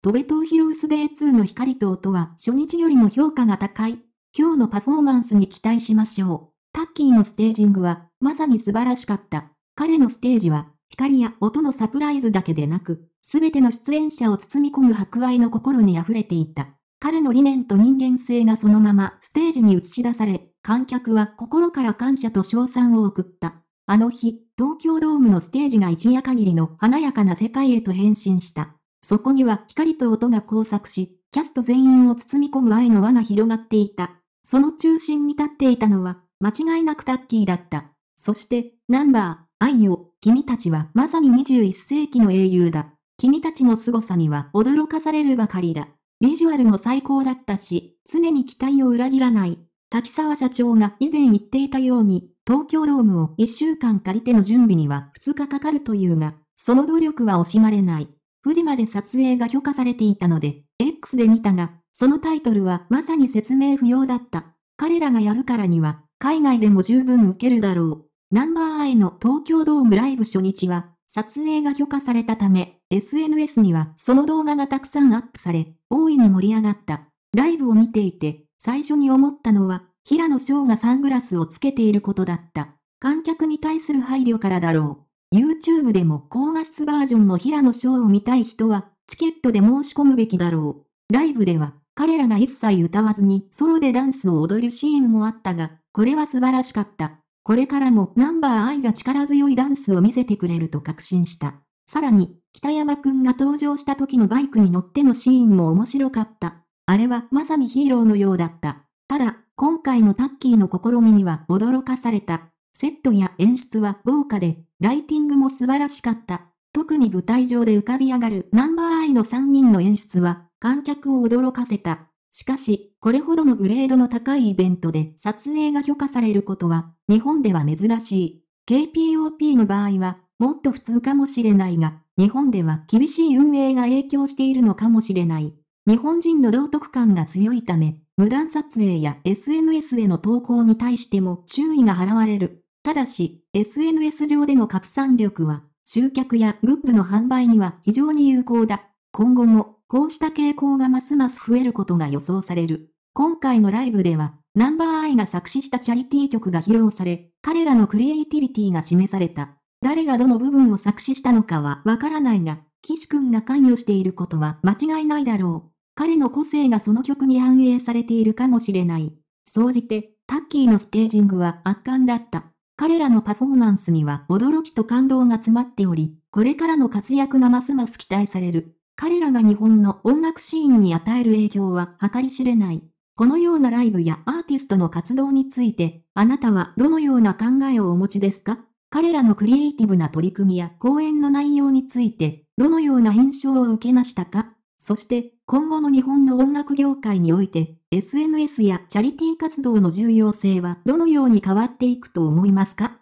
トベトーヒロウスデー2の光と音は初日よりも評価が高い。今日のパフォーマンスに期待しましょう。タッキーのステージングは、まさに素晴らしかった。彼のステージは、光や音のサプライズだけでなく、すべての出演者を包み込む博愛の心に溢れていた。彼の理念と人間性がそのままステージに映し出され、観客は心から感謝と称賛を送った。あの日、東京ドームのステージが一夜限りの華やかな世界へと変身した。そこには光と音が交錯し、キャスト全員を包み込む愛の輪が広がっていた。その中心に立っていたのは、間違いなくタッキーだった。そして、ナンバー、愛を、君たちはまさに21世紀の英雄だ。君たちの凄さには驚かされるばかりだ。ビジュアルも最高だったし、常に期待を裏切らない。滝沢社長が以前言っていたように、東京ドームを1週間借りての準備には2日かかるというが、その努力は惜しまれない。富士まで撮影が許可されていたので、X で見たが、そのタイトルはまさに説明不要だった。彼らがやるからには、海外でも十分受けるだろう。ナンバーアイの東京ドームライブ初日は、撮影が許可されたため、SNS にはその動画がたくさんアップされ、大いに盛り上がった。ライブを見ていて、最初に思ったのは、平野翔がサングラスをつけていることだった。観客に対する配慮からだろう。YouTube でも高画質バージョンの平野翔を見たい人は、チケットで申し込むべきだろう。ライブでは、彼らが一切歌わずにソロでダンスを踊るシーンもあったが、これは素晴らしかった。これからもナンバーアイが力強いダンスを見せてくれると確信した。さらに、北山くんが登場した時のバイクに乗ってのシーンも面白かった。あれはまさにヒーローのようだった。ただ、今回のタッキーの試みには驚かされた。セットや演出は豪華で、ライティングも素晴らしかった。特に舞台上で浮かび上がるナンバーアイの3人の演出は、観客を驚かせた。しかし、これほどのグレードの高いイベントで撮影が許可されることは、日本では珍しい。KPOP の場合は、もっと普通かもしれないが、日本では厳しい運営が影響しているのかもしれない。日本人の道徳感が強いため、無断撮影や SNS への投稿に対しても注意が払われる。ただし、SNS 上での拡散力は、集客やグッズの販売には非常に有効だ。今後も、こうした傾向がますます増えることが予想される。今回のライブでは、ナンバーアイが作詞したチャリティー曲が披露され、彼らのクリエイティビティが示された。誰がどの部分を作詞したのかはわからないが、岸くんが関与していることは間違いないだろう。彼の個性がその曲に反映されているかもしれない。総じて、タッキーのステージングは圧巻だった。彼らのパフォーマンスには驚きと感動が詰まっており、これからの活躍がますます期待される。彼らが日本の音楽シーンに与える影響は計り知れない。このようなライブやアーティストの活動について、あなたはどのような考えをお持ちですか彼らのクリエイティブな取り組みや講演の内容について、どのような印象を受けましたかそして、今後の日本の音楽業界において、SNS やチャリティー活動の重要性はどのように変わっていくと思いますか